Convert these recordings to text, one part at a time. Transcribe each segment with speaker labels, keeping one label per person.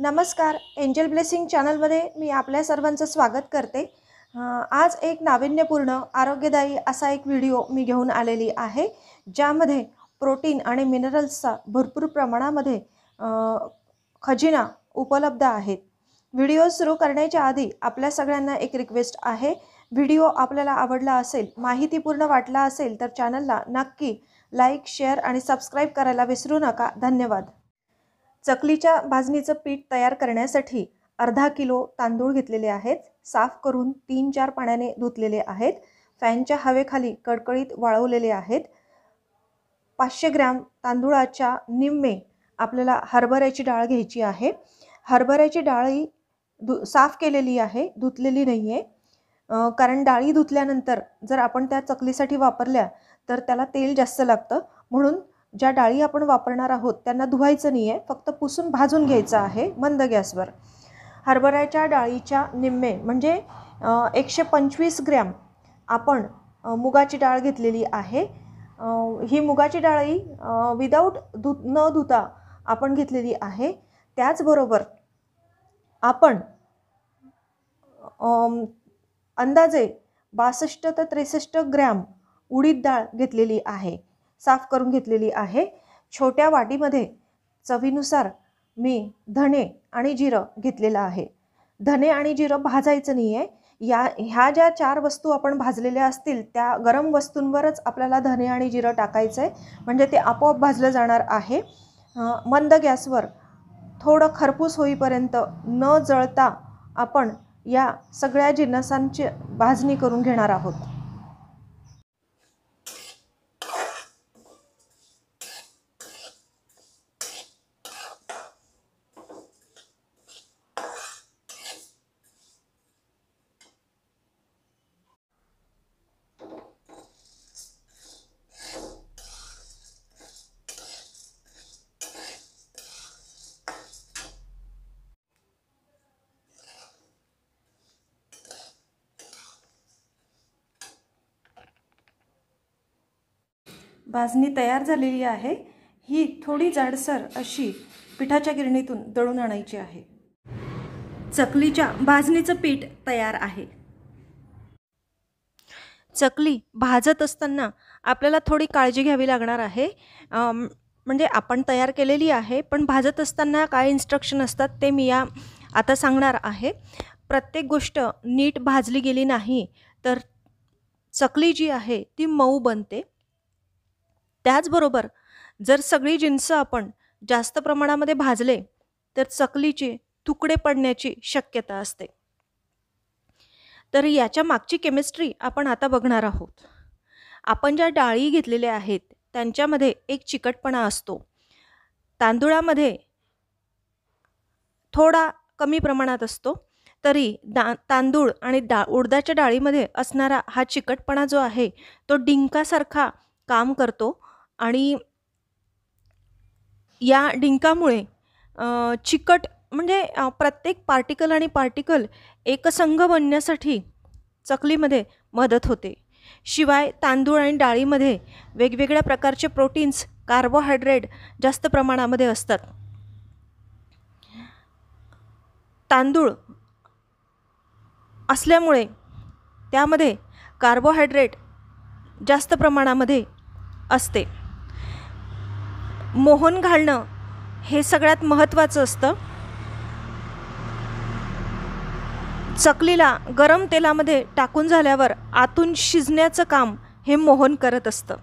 Speaker 1: नमस्कार angel blessing चॅनलमध्ये मी आपल्या सर्वांचं स्वागत करते आज एक नाविन्यपूर्ण आरोग्यदायी असा एक व्हिडिओ मी घेऊन आलेली आहे ज्यामध्ये प्रोटीन आणि मिनरल्सचा भरपूर प्रमाणामध्ये खजिना उपलब्ध आहेत व्हिडिओ सुरू करण्याच्या आधी आपल्या सगळ्यांना एक रिक्वेस्ट आहे व्हिडिओ आपल्याला आवडला असेल माहितीपूर्ण वाटला असेल तर चॅनलला नक्की लाईक शेअर आणि सबस्क्राईब करायला विसरू नका धन्यवाद चकलीच्या भाजणीचं पीठ तयार करण्यासाठी अर्धा किलो तांदूळ घेतलेले आहेत साफ करून तीन चार पाण्याने धुतलेले आहेत फॅनच्या हवेखाली कडकडीत वाळवलेले आहेत पाचशे ग्रॅम तांदूळाच्या निम्मे आपल्याला हरभऱ्याची डाळ घ्यायची आहे हरभऱ्याची डाळी ही साफ केलेली आहे धुतलेली नाही आहे कारण डाळी धुतल्यानंतर जर आपण त्या चकलीसाठी वापरल्या तर त्याला तेल जास्त लागतं म्हणून ज्या डाळी आपण वापरणार आहोत त्यांना धुवायचं नाही आहे फक्त पुसून भाजून घ्यायचं आहे मंद गॅसवर हरभऱ्याच्या डाळीच्या निम्मे म्हणजे एकशे पंचवीस ग्रॅम आपण मुगाची डाळ घेतलेली आहे ही मुगाची डाळी विदाऊट धु न धुता आपण घेतलेली आहे त्याचबरोबर आपण अंदाजे बासष्ट ते त्रेसष्ट ग्रॅम उडीद डाळ घेतलेली आहे साफ करून घेतलेली आहे छोट्या वाटीमध्ये चवीनुसार मी धणे आणि जिरं घेतलेलं आहे धणे आणि जिरं भाजायचं नाही आहे या ह्या ज्या चार वस्तू आपण भाजलेल्या असतील त्या गरम वस्तूंवरच आपल्याला धणे आणि जिरं टाकायचं आहे म्हणजे ते आपोआप भाजलं जाणार आहे मंद गॅसवर थोडं खरपूस होईपर्यंत न जळता आपण या सगळ्या जिन्नसांची भाजणी करून घेणार आहोत भाजणी तयार झालेली आहे ही थोडी जाडसर अशी पिठाच्या गिरणीतून दळून आणायची आहे चकलीच्या भाजणीचं पीठ तयार आहे चकली भाजत असताना आपल्याला थोडी काळजी घ्यावी लागणार आहे म्हणजे आपण तयार केलेली आहे पण भाजत असताना काय इन्स्ट्रक्शन असतात ते मी या आता सांगणार आहे प्रत्येक गोष्ट नीट भाजली गेली नाही तर चकली जी आहे ती मऊ बनते त्याचबरोबर जर सगळी जिन्स आपण जास्त प्रमाणामध्ये भाजले तर चकलीचे तुकडे पडण्याची शक्यता असते तर याच्या मागची केमिस्ट्री आपण आता बघणार आहोत आपण ज्या डाळी घेतलेल्या आहेत त्यांच्यामध्ये एक चिकटपणा असतो तांदूळामध्ये थोडा कमी प्रमाणात असतो तरी दा तांदूळ आणि डा उडदाच्या डाळीमध्ये असणारा हा चिकटपणा जो आहे तो डिंकासारखा काम करतो आणि या डिंकामुळे चिकट म्हणजे प्रत्येक पार्टिकल आणि पार्टिकल एकसंघ बनण्यासाठी चकलीमध्ये मदत होते शिवाय तांदूळ आणि डाळीमध्ये वेगवेगळ्या प्रकारचे प्रोटीन्स कार्बोहायड्रेट जास्त प्रमाणामध्ये असतात तांदूळ असल्यामुळे त्यामध्ये कार्बोहायड्रेट जास्त प्रमाणामध्ये असते मोहन घालणं हे सगळ्यात महत्त्वाचं असतं चकलीला गरम तेलामध्ये टाकून झाल्यावर आतून शिजण्याचं काम हे मोहन करत असतं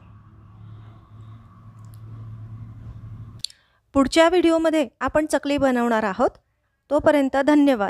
Speaker 1: पुढच्या व्हिडिओमध्ये आपण चकली बनवणार आहोत तोपर्यंत धन्यवाद